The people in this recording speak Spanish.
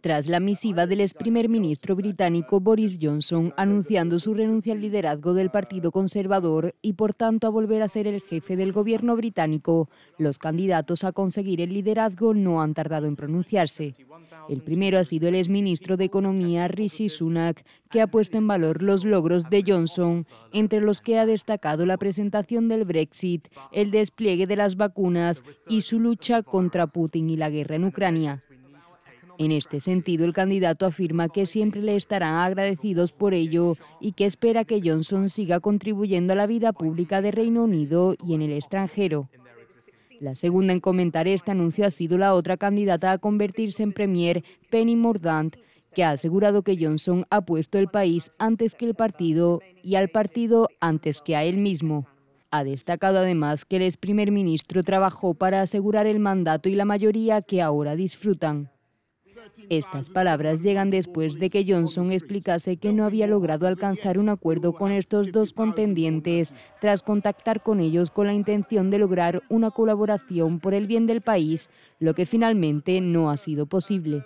Tras la misiva del ex primer ministro británico Boris Johnson anunciando su renuncia al liderazgo del Partido Conservador y por tanto a volver a ser el jefe del gobierno británico, los candidatos a conseguir el liderazgo no han tardado en pronunciarse. El primero ha sido el ex ministro de Economía Rishi Sunak, que ha puesto en valor los logros de Johnson, entre los que ha destacado la presentación del Brexit, el despliegue de las vacunas y su lucha contra Putin y la guerra en Ucrania. En este sentido, el candidato afirma que siempre le estarán agradecidos por ello y que espera que Johnson siga contribuyendo a la vida pública de Reino Unido y en el extranjero. La segunda en comentar este anuncio ha sido la otra candidata a convertirse en premier, Penny Mordant, que ha asegurado que Johnson ha puesto el país antes que el partido y al partido antes que a él mismo. Ha destacado además que el ex primer ministro trabajó para asegurar el mandato y la mayoría que ahora disfrutan. Estas palabras llegan después de que Johnson explicase que no había logrado alcanzar un acuerdo con estos dos contendientes, tras contactar con ellos con la intención de lograr una colaboración por el bien del país, lo que finalmente no ha sido posible.